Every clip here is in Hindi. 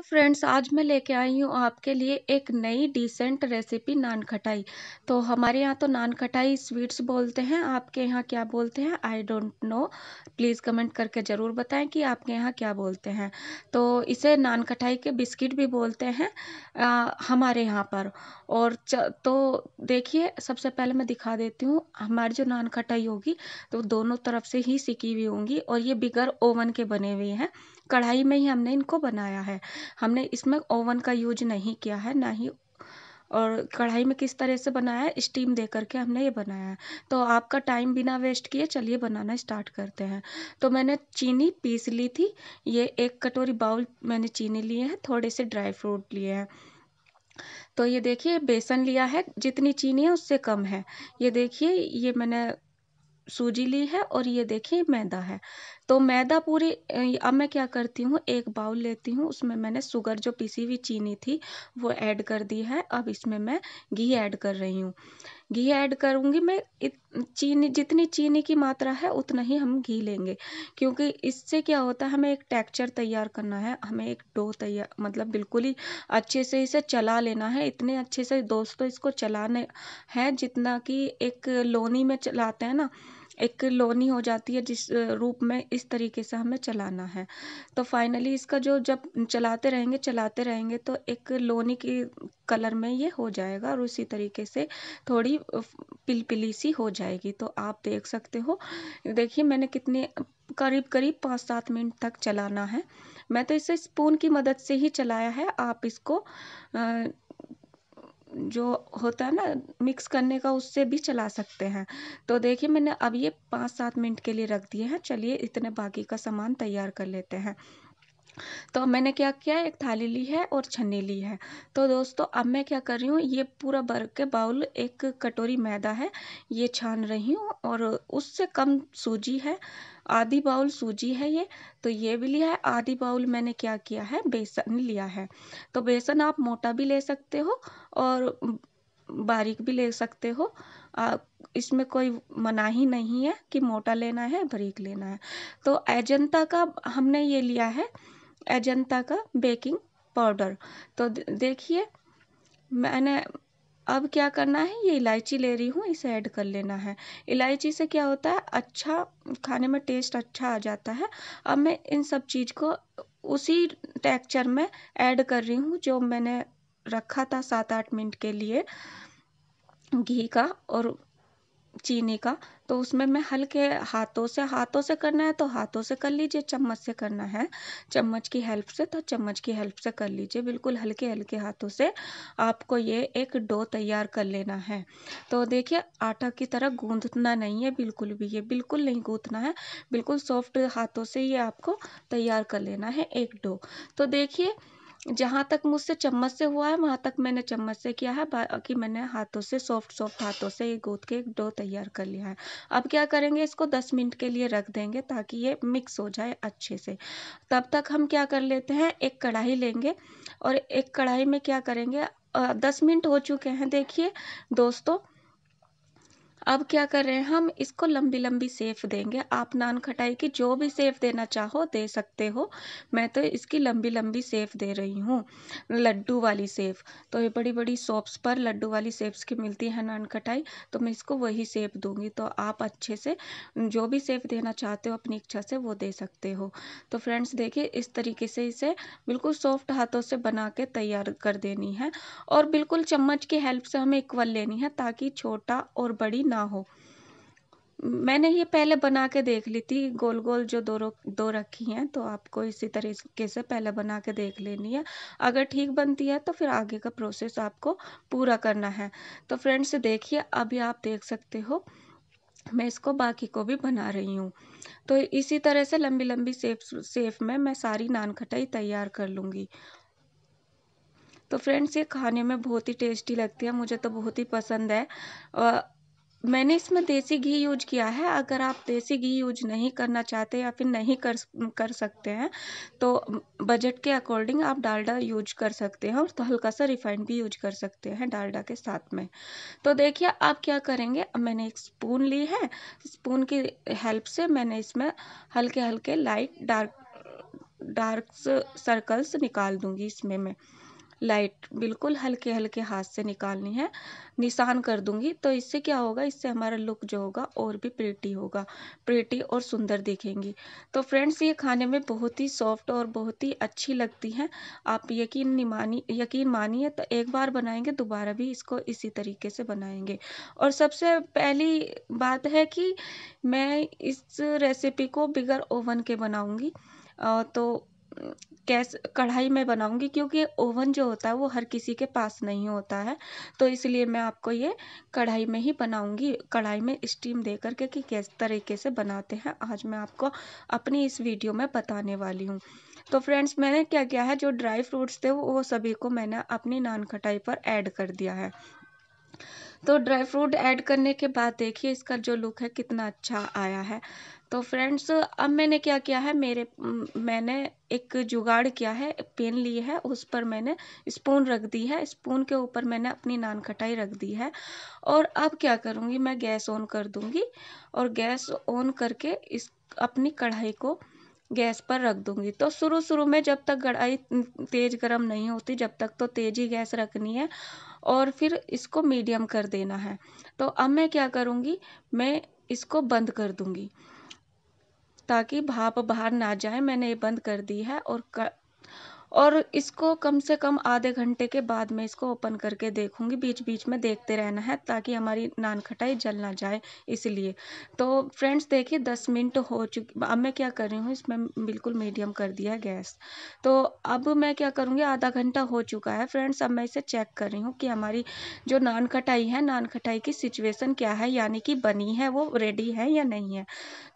तो फ्रेंड्स आज मैं लेके आई हूँ आपके लिए एक नई डिसेंट रेसिपी नान खटाई तो हमारे यहाँ तो नान खटाई स्वीट्स बोलते हैं आपके यहाँ क्या बोलते हैं I don't know please comment करके ज़रूर बताएं कि आपके यहाँ क्या बोलते हैं तो इसे नान खटाई के बिस्किट भी बोलते हैं आ, हमारे यहाँ पर और च, तो देखिए सबसे पहले मैं दिखा देती हूँ हमारी जो नान खटाई होगी तो दोनों तरफ से ही सिकी हुई होंगी और ये बिगर ओवन के बने हुए हैं कढ़ाई में ही हमने इनको बनाया है हमने इसमें ओवन का यूज नहीं किया है ना ही और कढ़ाई में किस तरह से बनाया है स्टीम दे करके हमने ये बनाया है तो आपका टाइम बिना वेस्ट किए चलिए बनाना स्टार्ट करते हैं तो मैंने चीनी पीस ली थी ये एक कटोरी बाउल मैंने चीनी लिए हैं थोड़े से ड्राई फ्रूट लिए हैं तो ये देखिए बेसन लिया है जितनी चीनी है उससे कम है ये देखिए ये मैंने सूजी ली है और ये देखिए मैदा है तो मैदा पूरी अब मैं क्या करती हूँ एक बाउल लेती हूँ उसमें मैंने शुगर जो पिसी हुई चीनी थी वो ऐड कर दी है अब इसमें मैं घी ऐड कर रही हूँ घी ऐड करूँगी मैं चीनी जितनी चीनी की मात्रा है उतना ही हम घी लेंगे क्योंकि इससे क्या होता है हमें एक टेक्चर तैयार करना है हमें एक डो तैयार मतलब बिल्कुल ही अच्छे से इसे चला लेना है इतने अच्छे से दोस्तों इसको चलाने हैं जितना कि एक लोनी में चलाते हैं ना एक लोनी हो जाती है जिस रूप में इस तरीके से हमें चलाना है तो फाइनली इसका जो जब चलाते रहेंगे चलाते रहेंगे तो एक लोनी की कलर में ये हो जाएगा और उसी तरीके से थोड़ी पिलपिली सी हो जाएगी तो आप देख सकते हो देखिए मैंने कितने करीब करीब पाँच सात मिनट तक चलाना है मैं तो इसे स्पून की मदद से ही चलाया है आप इसको आ, जो होता है ना मिक्स करने का उससे भी चला सकते हैं तो देखिए मैंने अब ये पाँच सात मिनट के लिए रख दिए हैं चलिए इतने बाकी का सामान तैयार कर लेते हैं तो मैंने क्या किया एक थाली ली है और छन्नी ली है तो दोस्तों अब मैं क्या कर रही हूँ ये पूरा भर के बाउल एक कटोरी मैदा है ये छान रही हूँ और उससे कम सूजी है आधी बाउल सूजी है ये तो ये भी लिया है आधी बाउल मैंने क्या किया है बेसन लिया है तो बेसन आप मोटा भी ले सकते हो और बारीक भी ले सकते हो आ, इसमें कोई मनाही नहीं है कि मोटा लेना है बारीक लेना है तो अजंता का हमने ये लिया है अजंता का बेकिंग पाउडर तो देखिए मैंने अब क्या करना है ये इलायची ले रही हूँ इसे ऐड कर लेना है इलायची से क्या होता है अच्छा खाने में टेस्ट अच्छा आ जाता है अब मैं इन सब चीज़ को उसी टेक्चर में ऐड कर रही हूँ जो मैंने रखा था सात आठ मिनट के लिए घी का और चीनी का तो उसमें मैं हल्के हाथों से हाथों से करना है तो हाथों से कर लीजिए चम्मच से करना है चम्मच की हेल्प से तो चम्मच की हेल्प से कर लीजिए बिल्कुल हल्के हल्के हाथों से आपको ये एक डो तैयार कर लेना है तो देखिए आटा की तरह गूंथना नहीं है बिल्कुल भी ये बिल्कुल नहीं गूंथना है बिल्कुल सॉफ्ट हाथों से ये आपको तैयार कर लेना है एक डो तो देखिए जहाँ तक मुझसे चम्मच से हुआ है वहाँ तक मैंने चम्मच से किया है बाकी मैंने हाथों से सॉफ्ट सॉफ्ट हाथों से ये गोद के डो तैयार कर लिया है अब क्या करेंगे इसको दस मिनट के लिए रख देंगे ताकि ये मिक्स हो जाए अच्छे से तब तक हम क्या कर लेते हैं एक कढ़ाई लेंगे और एक कढ़ाई में क्या करेंगे दस मिनट हो चुके हैं देखिए दोस्तों अब क्या कर रहे हैं हम इसको लंबी लंबी सेफ देंगे आप नान खटाई की जो भी सेफ देना चाहो दे सकते हो मैं तो इसकी लंबी लंबी सेफ दे रही हूँ लड्डू वाली सेफ तो ये बड़ी बड़ी शॉप्स पर लड्डू वाली सेफ्स की मिलती है नान खटाई तो मैं इसको वही सेफ दूंगी तो आप अच्छे से जो भी सेफ देना चाहते हो अपनी इच्छा से वो दे सकते हो तो फ्रेंड्स देखिए इस तरीके से इसे बिल्कुल सॉफ्ट हाथों से बना के तैयार कर देनी है और बिल्कुल चम्मच की हेल्प से हमें इक्वल लेनी है ताकि छोटा और बड़ी ना हो मैंने ये पहले बना के देख ली थी गोल गोल जो दो दो रखी हैं तो आपको इसी तरीके से पहले बना के देख लेनी है अगर ठीक बनती है तो फिर आगे का प्रोसेस आपको पूरा करना है तो फ्रेंड्स देखिए अभी आप देख सकते हो मैं इसको बाकी को भी बना रही हूँ तो इसी तरह से लंबी लंबी सेफ सेफ में मैं सारी नान खटाई तैयार कर लूँगी तो फ्रेंड्स ये खाने में बहुत ही टेस्टी लगती है मुझे तो बहुत ही पसंद है मैंने इसमें देसी घी यूज किया है अगर आप देसी घी यूज नहीं करना चाहते या फिर नहीं कर कर सकते हैं तो बजट के अकॉर्डिंग आप डालडा यूज कर सकते हैं और तो हल्का सा रिफाइंड भी यूज कर सकते हैं डालडा के साथ में तो देखिए आप क्या करेंगे मैंने एक स्पून ली है स्पून की हेल्प से मैंने इसमें हल्के हल्के लाइट डार्क डार्क सर्कल्स निकाल दूंगी इसमें मैं लाइट बिल्कुल हल्के हल्के हाथ से निकालनी है निशान कर दूंगी तो इससे क्या होगा इससे हमारा लुक जो होगा और भी प्रेटी होगा प्रेटी और सुंदर दिखेंगी तो फ्रेंड्स ये खाने में बहुत ही सॉफ्ट और बहुत ही अच्छी लगती हैं आप यकीन नहीं मानी यकीन मानिए तो एक बार बनाएंगे दोबारा भी इसको इसी तरीके से बनाएंगे और सबसे पहली बात है कि मैं इस रेसिपी को बिगर ओवन के बनाऊंगी तो कैस कढ़ाई में बनाऊँगी क्योंकि ओवन जो होता है वो हर किसी के पास नहीं होता है तो इसलिए मैं आपको ये कढ़ाई में ही बनाऊँगी कढ़ाई में स्टीम दे करके कि किस तरीके से बनाते हैं आज मैं आपको अपनी इस वीडियो में बताने वाली हूँ तो फ्रेंड्स मैंने क्या किया है जो ड्राई फ्रूट्स थे वो सभी को मैंने अपनी नान खटाई पर ऐड कर दिया है तो ड्राई फ्रूट ऐड करने के बाद देखिए इसका जो लुक है कितना अच्छा आया है तो फ्रेंड्स अब मैंने क्या किया है मेरे मैंने एक जुगाड़ किया है पेन ली है उस पर मैंने स्पून रख दी है स्पून के ऊपर मैंने अपनी नान खटाई रख दी है और अब क्या करूँगी मैं गैस ऑन कर दूँगी और गैस ऑन करके इस अपनी कढ़ाई को गैस पर रख दूंगी तो शुरू शुरू में जब तक कढ़ाई तेज़ गर्म नहीं होती जब तक तो तेज़ ही गैस रखनी है और फिर इसको मीडियम कर देना है तो अब मैं क्या करूँगी मैं इसको बंद कर दूँगी ताकि भाप बाहर ना जाए मैंने ये बंद कर दी है और और इसको कम से कम आधे घंटे के बाद मैं इसको ओपन करके देखूँगी बीच बीच में देखते रहना है ताकि हमारी नान खटाई जल ना जाए इसलिए तो फ्रेंड्स देखिए दस मिनट हो चुकी अब मैं क्या कर रही हूँ इसमें बिल्कुल मीडियम कर दिया गैस तो अब मैं क्या करूँगी आधा घंटा हो चुका है फ्रेंड्स अब मैं इसे चेक कर रही हूँ कि हमारी जो नान खटाई है नान खटाई की सिचुएसन क्या है यानी कि बनी है वो रेडी है या नहीं है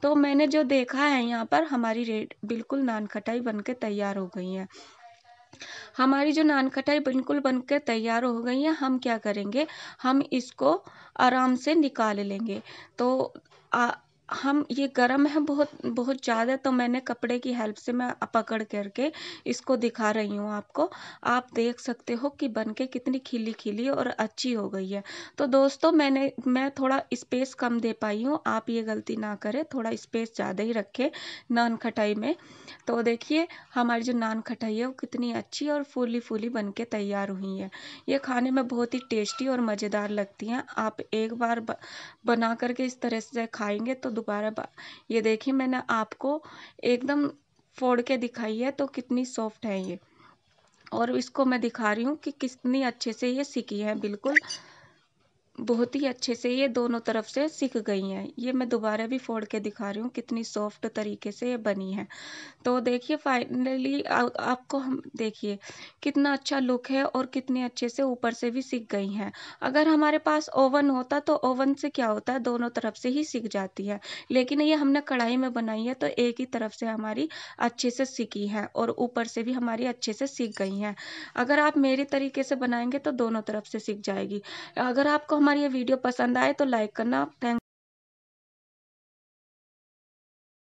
तो मैंने जो देखा है यहाँ पर हमारी रेड बिल्कुल नान खटाई बन के तैयार हो गई है हमारी जो नान खटाई बिल्कुल बनकर तैयार हो गई है हम क्या करेंगे हम इसको आराम से निकाल लेंगे तो आ हम ये गर्म है बहुत बहुत ज़्यादा तो मैंने कपड़े की हेल्प से मैं पकड़ करके इसको दिखा रही हूँ आपको आप देख सकते हो कि बनके कितनी खिली खिली और अच्छी हो गई है तो दोस्तों मैंने मैं थोड़ा स्पेस कम दे पाई हूँ आप ये गलती ना करें थोड़ा स्पेस ज़्यादा ही रखें नान खटाई में तो देखिए हमारी जो नान खटाई है वो कितनी अच्छी और फूली फूली बन के तैयार हुई है ये खाने में बहुत ही टेस्टी और मज़ेदार लगती हैं आप एक बार बना करके इस तरह से खाएंगे तो दोबारा ये देखिए मैंने आपको एकदम फोड़ के दिखाई है तो कितनी सॉफ्ट है ये और इसको मैं दिखा रही हूँ कि कितनी अच्छे से ये सीखी है बिल्कुल बहुत ही अच्छे से ये दोनों तरफ से सिक गई हैं ये मैं दोबारा भी फोड़ के दिखा रही हूँ कितनी सॉफ्ट तरीके से ये बनी है तो देखिए फाइनली आपको हम देखिए कितना अच्छा लुक है और कितने अच्छे से ऊपर से भी सिक गई हैं अगर हमारे पास ओवन होता तो ओवन से क्या होता है दोनों तरफ से ही सिक जाती है लेकिन ये हमने कढ़ाई में बनाई है तो एक ही तरफ से हमारी अच्छे से सिकी है और ऊपर से भी हमारी अच्छे से सिक गई हैं अगर आप मेरे तरीके से बनाएंगे तो दोनों तरफ से सिक जाएगी अगर आपको हमारी ये वीडियो पसंद आए तो लाइक करना थैंक